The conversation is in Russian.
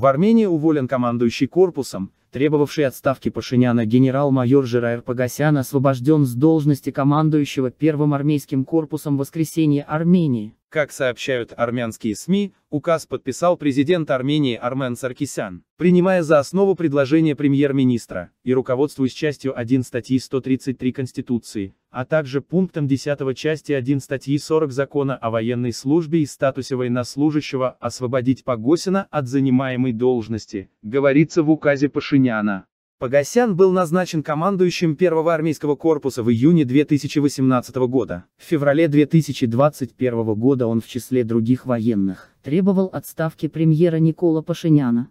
В Армении уволен командующий корпусом, требовавший отставки Пашиняна генерал-майор Жираев Пагасян освобожден с должности командующего Первым армейским корпусом воскресенья Армении. Как сообщают армянские СМИ, указ подписал президент Армении Армен Саркисян, принимая за основу предложение премьер-министра и руководствуясь частью 1 статьи 133 Конституции, а также пунктом 10 части 1 статьи 40 Закона о военной службе и статусе военнослужащего освободить Погосина от занимаемой должности, говорится в указе Пашиняна. Погосян был назначен командующим 1-го армейского корпуса в июне 2018 года. В феврале 2021 года он в числе других военных требовал отставки премьера Никола Пашиняна.